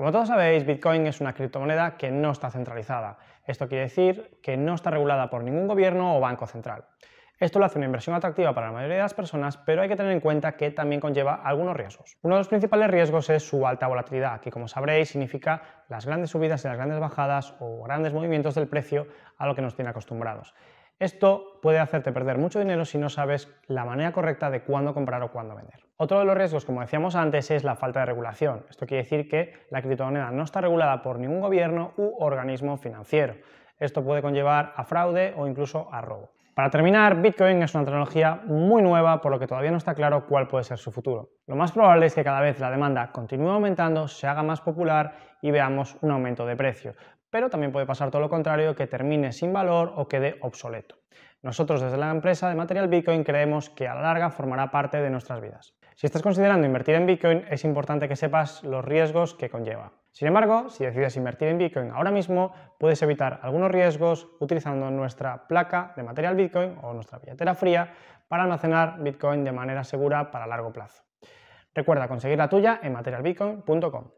Como todos sabéis, Bitcoin es una criptomoneda que no está centralizada. Esto quiere decir que no está regulada por ningún gobierno o banco central. Esto lo hace una inversión atractiva para la mayoría de las personas, pero hay que tener en cuenta que también conlleva algunos riesgos. Uno de los principales riesgos es su alta volatilidad, que como sabréis significa las grandes subidas y las grandes bajadas o grandes movimientos del precio a lo que nos tiene acostumbrados. Esto puede hacerte perder mucho dinero si no sabes la manera correcta de cuándo comprar o cuándo vender. Otro de los riesgos, como decíamos antes, es la falta de regulación. Esto quiere decir que la criptomoneda no está regulada por ningún gobierno u organismo financiero. Esto puede conllevar a fraude o incluso a robo. Para terminar, Bitcoin es una tecnología muy nueva, por lo que todavía no está claro cuál puede ser su futuro. Lo más probable es que cada vez la demanda continúe aumentando, se haga más popular y veamos un aumento de precio. Pero también puede pasar todo lo contrario, que termine sin valor o quede obsoleto. Nosotros desde la empresa de Material Bitcoin creemos que a la larga formará parte de nuestras vidas. Si estás considerando invertir en Bitcoin, es importante que sepas los riesgos que conlleva. Sin embargo, si decides invertir en Bitcoin ahora mismo, puedes evitar algunos riesgos utilizando nuestra placa de material Bitcoin o nuestra billetera fría para almacenar Bitcoin de manera segura para largo plazo. Recuerda conseguir la tuya en materialbitcoin.com.